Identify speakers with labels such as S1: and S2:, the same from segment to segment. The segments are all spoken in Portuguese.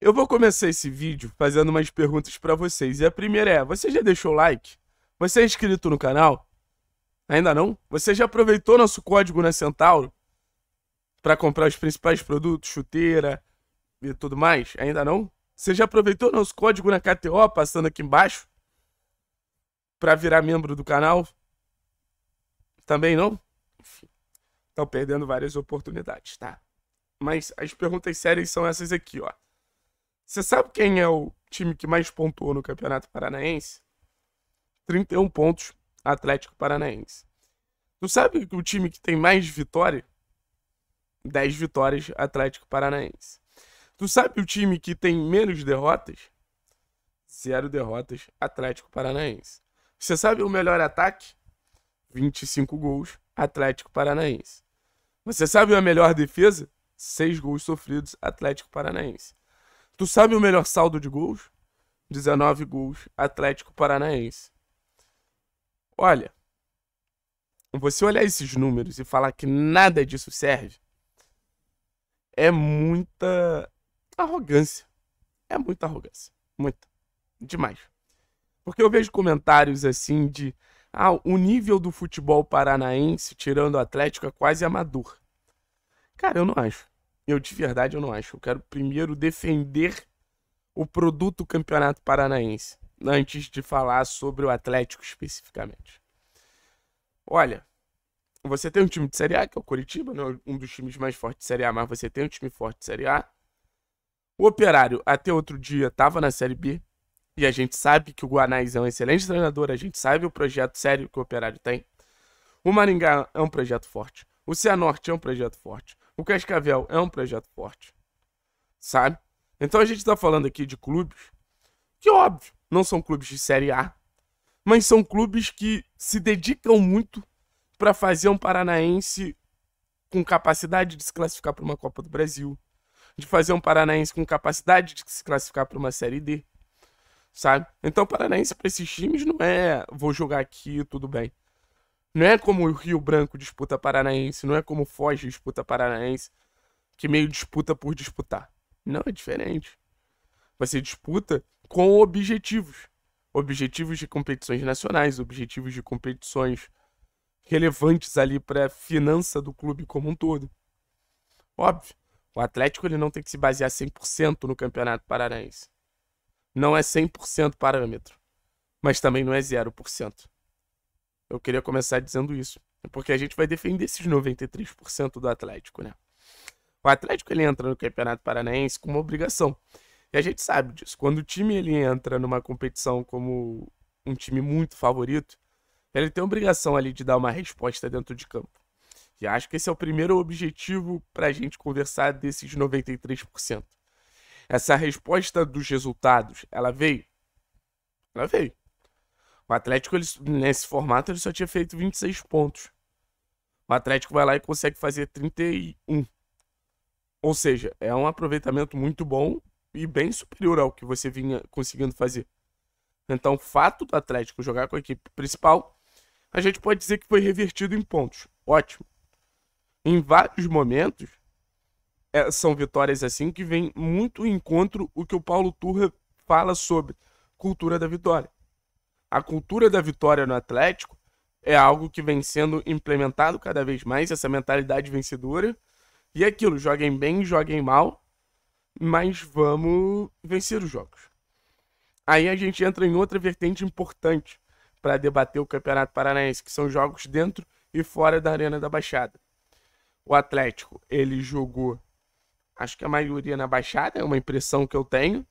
S1: Eu vou começar esse vídeo fazendo umas perguntas para vocês. E a primeira é: você já deixou o like? Você é inscrito no canal? Ainda não? Você já aproveitou nosso código na Centauro para comprar os principais produtos, chuteira e tudo mais? Ainda não? Você já aproveitou nosso código na KTO passando aqui embaixo para virar membro do canal? Também não? Enfim, estão perdendo várias oportunidades, tá? Mas as perguntas sérias são essas aqui, ó. Você sabe quem é o time que mais pontuou no Campeonato Paranaense? 31 pontos, Atlético Paranaense. Tu sabe o time que tem mais vitória? 10 vitórias, Atlético Paranaense. Tu sabe o time que tem menos derrotas? Zero derrotas, Atlético Paranaense. Você sabe o melhor ataque? 25 gols, Atlético Paranaense. Você sabe a melhor defesa? 6 gols sofridos, Atlético Paranaense. Tu sabe o melhor saldo de gols? 19 gols, Atlético Paranaense. Olha, você olhar esses números e falar que nada disso serve é muita arrogância. É muita arrogância. Muita. Demais. Porque eu vejo comentários assim de. Ah, o nível do futebol paranaense, tirando o Atlético, é quase amador. Cara, eu não acho. Eu de verdade eu não acho. Eu quero primeiro defender o produto Campeonato Paranaense, antes de falar sobre o Atlético especificamente. Olha, você tem um time de Série A, que é o Curitiba, né? um dos times mais fortes de Série A, mas você tem um time forte de Série A. O Operário, até outro dia, estava na Série B. E a gente sabe que o Guanais é um excelente treinador, a gente sabe o projeto sério que o Operário tem. O Maringá é um projeto forte. O Cianorte é um projeto forte o Cascavel é um projeto forte, sabe? Então a gente está falando aqui de clubes que, óbvio, não são clubes de Série A, mas são clubes que se dedicam muito para fazer um paranaense com capacidade de se classificar para uma Copa do Brasil, de fazer um paranaense com capacidade de se classificar para uma Série D, sabe? Então, paranaense para esses times não é vou jogar aqui, tudo bem. Não é como o Rio Branco disputa Paranaense, não é como Foz disputa Paranaense, que meio disputa por disputar. Não, é diferente. Você disputa com objetivos. Objetivos de competições nacionais, objetivos de competições relevantes ali para a finança do clube como um todo. Óbvio, o Atlético ele não tem que se basear 100% no Campeonato Paranaense. Não é 100% parâmetro, mas também não é 0%. Eu queria começar dizendo isso, porque a gente vai defender esses 93% do Atlético, né? O Atlético ele entra no Campeonato Paranaense com uma obrigação. E a gente sabe disso. Quando o time ele entra numa competição como um time muito favorito, ele tem a obrigação ali de dar uma resposta dentro de campo. E acho que esse é o primeiro objetivo para a gente conversar desses 93%. Essa resposta dos resultados, ela veio? Ela veio. O Atlético, ele, nesse formato, ele só tinha feito 26 pontos. O Atlético vai lá e consegue fazer 31. Ou seja, é um aproveitamento muito bom e bem superior ao que você vinha conseguindo fazer. Então, o fato do Atlético jogar com a equipe principal, a gente pode dizer que foi revertido em pontos. Ótimo. Em vários momentos, é, são vitórias assim que vem muito em encontro o que o Paulo Turra fala sobre cultura da vitória a cultura da vitória no Atlético é algo que vem sendo implementado cada vez mais, essa mentalidade vencedora. E é aquilo, joguem bem, joguem mal, mas vamos vencer os jogos. Aí a gente entra em outra vertente importante para debater o Campeonato Paranaense, que são jogos dentro e fora da Arena da Baixada. O Atlético, ele jogou, acho que a maioria na Baixada, é uma impressão que eu tenho.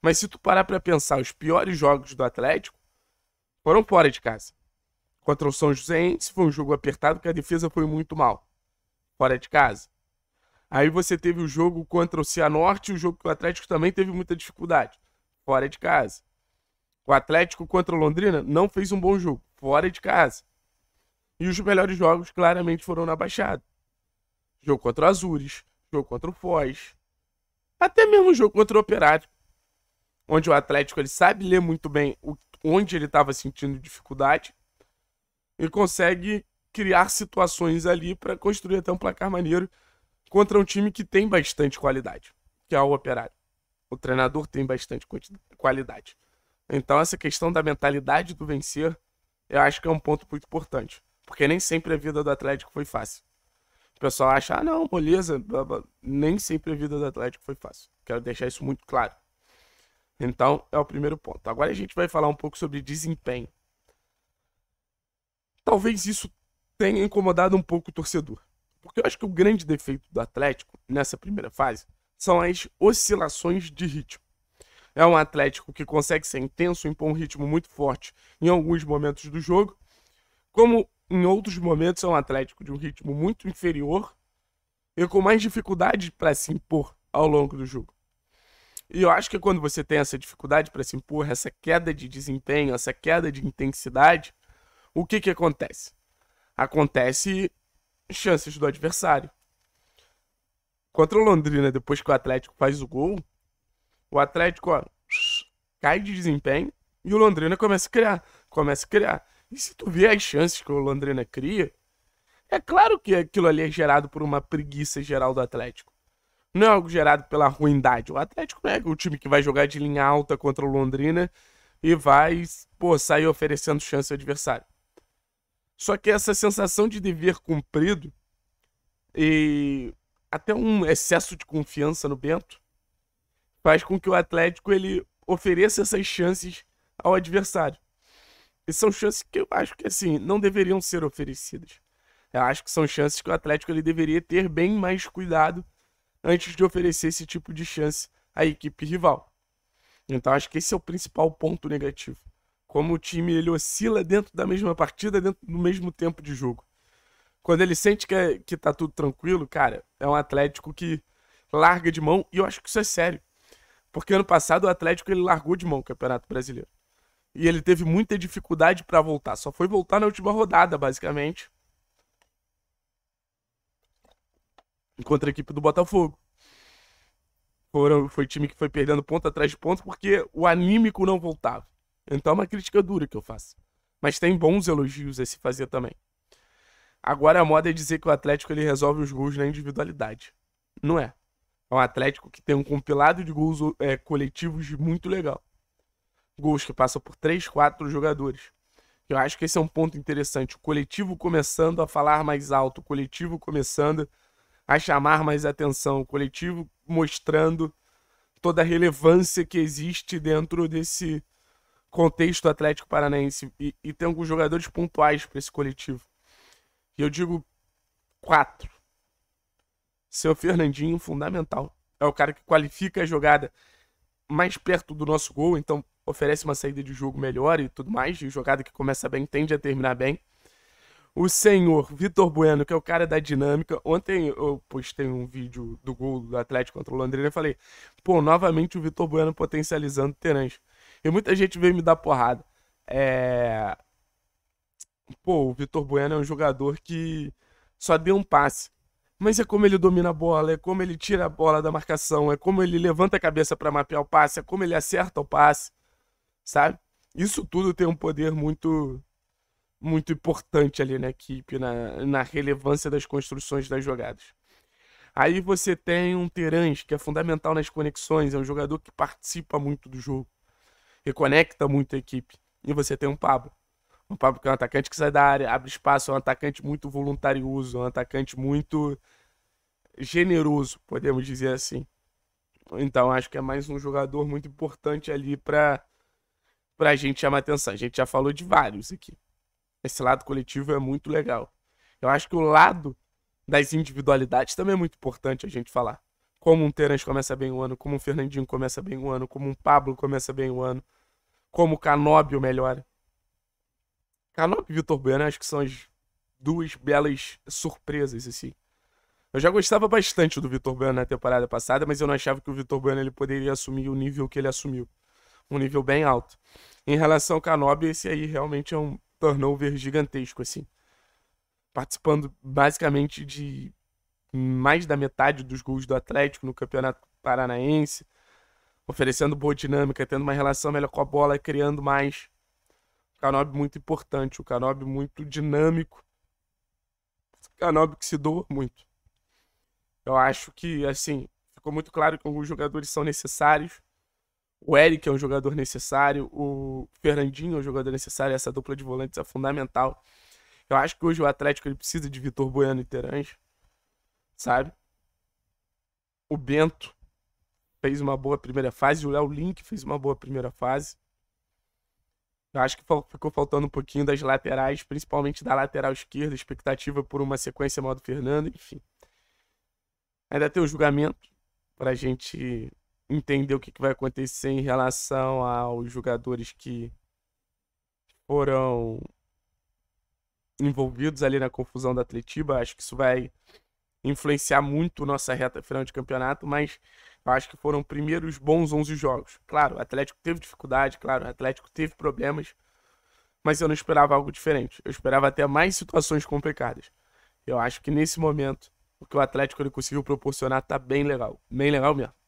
S1: Mas se tu parar para pensar, os piores jogos do Atlético foram fora de casa. Contra o São José foi um jogo apertado porque a defesa foi muito mal. Fora de casa. Aí você teve o jogo contra o Cianorte, o jogo que o Atlético também teve muita dificuldade. Fora de casa. O Atlético contra o Londrina não fez um bom jogo. Fora de casa. E os melhores jogos claramente foram na Baixada. Jogo contra o Azures, jogo contra o Foz. Até mesmo jogo contra o Operário onde o Atlético ele sabe ler muito bem o, onde ele estava sentindo dificuldade e consegue criar situações ali para construir até um placar maneiro contra um time que tem bastante qualidade, que é o Operário. O treinador tem bastante qualidade. Então essa questão da mentalidade do vencer, eu acho que é um ponto muito importante, porque nem sempre a vida do Atlético foi fácil. O pessoal acha, ah, não, beleza, nem sempre a vida do Atlético foi fácil. Quero deixar isso muito claro. Então, é o primeiro ponto. Agora a gente vai falar um pouco sobre desempenho. Talvez isso tenha incomodado um pouco o torcedor. Porque eu acho que o grande defeito do Atlético nessa primeira fase são as oscilações de ritmo. É um Atlético que consegue ser intenso, impor um ritmo muito forte em alguns momentos do jogo, como em outros momentos é um Atlético de um ritmo muito inferior e com mais dificuldade para se impor ao longo do jogo. E eu acho que quando você tem essa dificuldade para se impor, essa queda de desempenho, essa queda de intensidade, o que que acontece? Acontece chances do adversário. Contra o Londrina, né, depois que o Atlético faz o gol, o Atlético ó, cai de desempenho e o Londrina começa a criar, começa a criar. E se tu vê as chances que o Londrina cria, é claro que aquilo ali é gerado por uma preguiça geral do Atlético não é algo gerado pela ruindade. O Atlético é o time que vai jogar de linha alta contra o Londrina e vai, pô, sair oferecendo chance ao adversário. Só que essa sensação de dever cumprido e até um excesso de confiança no Bento faz com que o Atlético ele ofereça essas chances ao adversário. E são chances que eu acho que assim não deveriam ser oferecidas. Eu acho que são chances que o Atlético ele deveria ter bem mais cuidado antes de oferecer esse tipo de chance à equipe rival. Então acho que esse é o principal ponto negativo. Como o time ele oscila dentro da mesma partida, dentro do mesmo tempo de jogo. Quando ele sente que, é, que tá tudo tranquilo, cara, é um Atlético que larga de mão, e eu acho que isso é sério. Porque ano passado o Atlético ele largou de mão o Campeonato Brasileiro. E ele teve muita dificuldade para voltar. Só foi voltar na última rodada, basicamente. contra a equipe do Botafogo. Foram, foi time que foi perdendo ponto atrás de ponto porque o anímico não voltava. Então é uma crítica dura que eu faço. Mas tem bons elogios a se fazer também. Agora a moda é dizer que o Atlético ele resolve os gols na individualidade. Não é. É um Atlético que tem um compilado de gols é, coletivos muito legal. Gols que passam por 3, 4 jogadores. Eu acho que esse é um ponto interessante. O coletivo começando a falar mais alto, o coletivo começando a chamar mais atenção. O coletivo mostrando toda a relevância que existe dentro desse contexto Atlético Paranaense. E, e tem alguns jogadores pontuais para esse coletivo. E eu digo quatro. Seu Fernandinho, fundamental. É o cara que qualifica a jogada mais perto do nosso gol, então oferece uma saída de jogo melhor e tudo mais, de jogada que começa bem, tende a terminar bem o senhor Vitor Bueno, que é o cara da dinâmica. Ontem eu postei um vídeo do gol do Atlético contra o Londrina e falei, pô, novamente o Vitor Bueno potencializando Terence E muita gente veio me dar porrada. É... Pô, o Vitor Bueno é um jogador que só deu um passe. Mas é como ele domina a bola, é como ele tira a bola da marcação, é como ele levanta a cabeça para mapear o passe, é como ele acerta o passe, sabe? Isso tudo tem um poder muito muito importante ali na equipe, na, na relevância das construções das jogadas. Aí você tem um Terence que é fundamental nas conexões, é um jogador que participa muito do jogo, reconecta muito a equipe. E você tem um Pablo. Um Pablo que é um atacante que sai da área, abre espaço, é um atacante muito voluntarioso, é um atacante muito generoso, podemos dizer assim. Então acho que é mais um jogador muito importante ali para a gente chamar atenção. A gente já falou de vários aqui. Esse lado coletivo é muito legal. Eu acho que o lado das individualidades também é muito importante a gente falar. Como um Terence começa bem o ano, como um Fernandinho começa bem o ano, como um Pablo começa bem o ano, como o Canóbio melhora. Canóbio e Vitor Bueno acho que são as duas belas surpresas, assim. Eu já gostava bastante do Vitor Bueno na temporada passada, mas eu não achava que o Vitor Bueno ele poderia assumir o nível que ele assumiu. Um nível bem alto. Em relação ao Canóbio, esse aí realmente é um, turnover gigantesco, assim. Participando basicamente de mais da metade dos gols do Atlético no Campeonato Paranaense, oferecendo boa dinâmica, tendo uma relação melhor com a bola, criando mais. O Canobi muito importante, o Canobi muito dinâmico. O Canobi que se doa muito. Eu acho que, assim, ficou muito claro que alguns jogadores são necessários. O Eric é um jogador necessário, o Fernandinho é um jogador necessário, essa dupla de volantes é fundamental. Eu acho que hoje o Atlético ele precisa de Vitor Bueno e Teranja, sabe? O Bento fez uma boa primeira fase, o Léo Link fez uma boa primeira fase. Eu acho que ficou faltando um pouquinho das laterais, principalmente da lateral esquerda, expectativa por uma sequência mal do Fernando, enfim. Ainda tem o julgamento para a gente entender o que, que vai acontecer em relação aos jogadores que foram envolvidos ali na confusão da Atletiba. Acho que isso vai influenciar muito nossa reta final de campeonato, mas acho que foram primeiros bons 11 jogos. Claro, o Atlético teve dificuldade, claro, o Atlético teve problemas, mas eu não esperava algo diferente. Eu esperava até mais situações complicadas. Eu acho que nesse momento, o que o Atlético ele conseguiu proporcionar tá bem legal, bem legal mesmo.